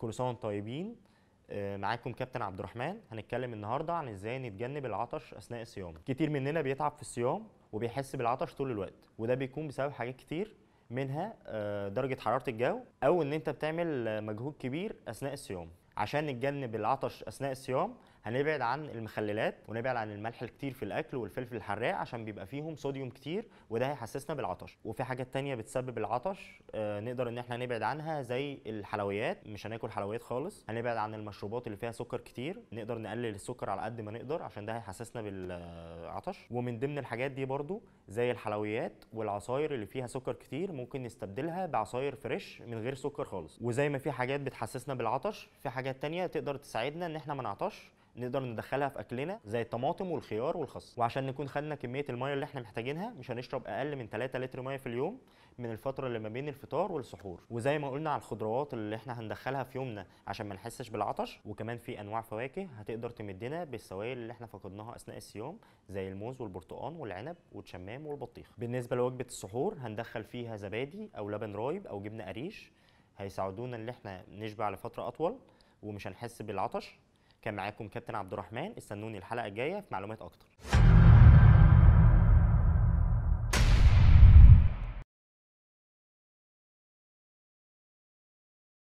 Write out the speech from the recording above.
كل سنه وانتم طيبين آه، معاكم كابتن عبد الرحمن هنتكلم النهارده عن ازاي نتجنب العطش اثناء الصيام كتير مننا بيتعب في الصيام وبيحس بالعطش طول الوقت وده بيكون بسبب حاجات كتير منها آه، درجه حراره الجو او ان انت بتعمل مجهود كبير اثناء الصيام عشان نتجنب العطش اثناء الصيام هنبعد عن المخللات ونبعد عن الملح الكتير في الاكل والفلفل الحراق عشان بيبقى فيهم صوديوم كتير وده هيحسسنا بالعطش وفي حاجات تانية بتسبب العطش آه، نقدر ان احنا نبعد عنها زي الحلويات مش هناكل حلويات خالص هنبعد عن المشروبات اللي فيها سكر كتير نقدر نقلل السكر على قد ما نقدر عشان ده هيحسسنا بالعطش ومن ضمن الحاجات دي برضو زي الحلويات والعصاير اللي فيها سكر كتير ممكن نستبدلها بعصاير فريش من غير سكر خالص وزي ما في حاجات بتحسسنا بالعطش في حاجات تانية تقدر تساعدنا ان احنا ما نعطش نقدر ندخلها في اكلنا زي الطماطم والخيار والخس وعشان نكون خدنا كميه الميه اللي احنا محتاجينها مش هنشرب اقل من 3 لتر ميه في اليوم من الفتره اللي ما بين الفطار والسحور وزي ما قلنا على الخضروات اللي احنا هندخلها في يومنا عشان ما نحسش بالعطش وكمان في انواع فواكه هتقدر تمدنا بالسوائل اللي احنا فقدناها اثناء الصيام زي الموز والبرتقال والعنب والشمام والبطيخ بالنسبه لوجبه السحور هندخل فيها زبادي او لبن رايب او جبنه قريش هيساعدونا ان احنا نشبع لفتره اطول ومش هنحس بالعطش كان معاكم كابتن عبد الرحمن استنوني الحلقه الجايه في معلومات اكتر